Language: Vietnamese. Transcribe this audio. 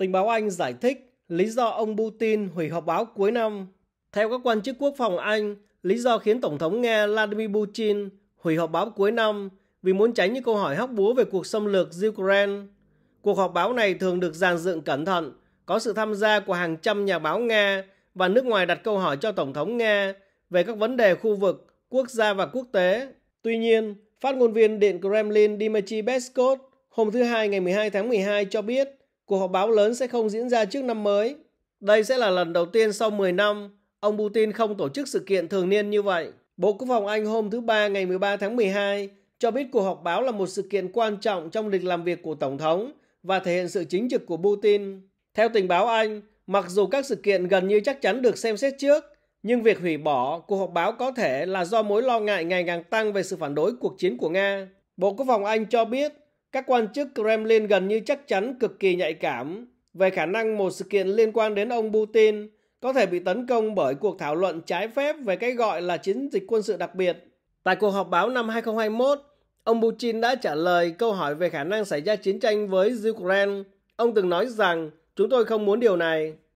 Tình báo Anh giải thích lý do ông Putin hủy họp báo cuối năm. Theo các quan chức quốc phòng Anh, lý do khiến Tổng thống Nga Vladimir Putin hủy họp báo cuối năm vì muốn tránh những câu hỏi hóc búa về cuộc xâm lược Ukraine. Cuộc họp báo này thường được dàn dựng cẩn thận, có sự tham gia của hàng trăm nhà báo Nga và nước ngoài đặt câu hỏi cho Tổng thống Nga về các vấn đề khu vực, quốc gia và quốc tế. Tuy nhiên, phát ngôn viên Điện Kremlin Dmitry Peskov hôm thứ Hai ngày 12 tháng 12 cho biết cuộc họp báo lớn sẽ không diễn ra trước năm mới. Đây sẽ là lần đầu tiên sau 10 năm ông Putin không tổ chức sự kiện thường niên như vậy. Bộ Quốc phòng Anh hôm thứ Ba ngày 13 tháng 12 cho biết cuộc họp báo là một sự kiện quan trọng trong lịch làm việc của Tổng thống và thể hiện sự chính trực của Putin. Theo tình báo Anh, mặc dù các sự kiện gần như chắc chắn được xem xét trước, nhưng việc hủy bỏ cuộc họp báo có thể là do mối lo ngại ngày càng tăng về sự phản đối cuộc chiến của Nga. Bộ Quốc phòng Anh cho biết các quan chức Kremlin gần như chắc chắn cực kỳ nhạy cảm về khả năng một sự kiện liên quan đến ông Putin có thể bị tấn công bởi cuộc thảo luận trái phép về cái gọi là chiến dịch quân sự đặc biệt. Tại cuộc họp báo năm 2021, ông Putin đã trả lời câu hỏi về khả năng xảy ra chiến tranh với Ukraine. Ông từng nói rằng, chúng tôi không muốn điều này.